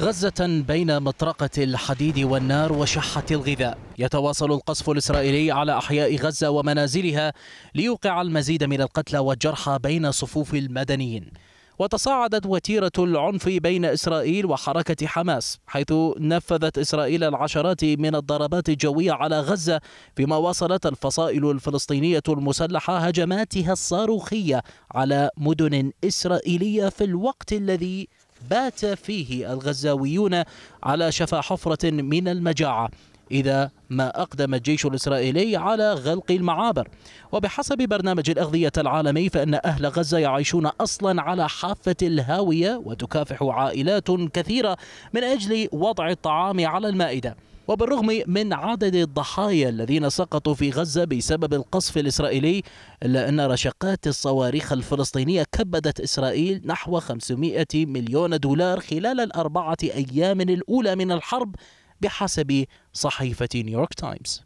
غزة بين مطرقة الحديد والنار وشحة الغذاء يتواصل القصف الإسرائيلي على أحياء غزة ومنازلها ليوقع المزيد من القتلى والجرحى بين صفوف المدنيين وتصاعدت وتيرة العنف بين إسرائيل وحركة حماس حيث نفذت إسرائيل العشرات من الضربات الجوية على غزة فيما واصلت الفصائل الفلسطينية المسلحة هجماتها الصاروخية على مدن إسرائيلية في الوقت الذي بات فيه الغزاويون على شفا حفرة من المجاعة إذا ما أقدم الجيش الإسرائيلي على غلق المعابر وبحسب برنامج الأغذية العالمي فإن أهل غزة يعيشون أصلا على حافة الهاوية وتكافح عائلات كثيرة من أجل وضع الطعام على المائدة وبالرغم من عدد الضحايا الذين سقطوا في غزة بسبب القصف الإسرائيلي إلا أن رشقات الصواريخ الفلسطينية كبدت إسرائيل نحو 500 مليون دولار خلال الأربعة أيام الأولى من الحرب بحسب صحيفة نيويورك تايمز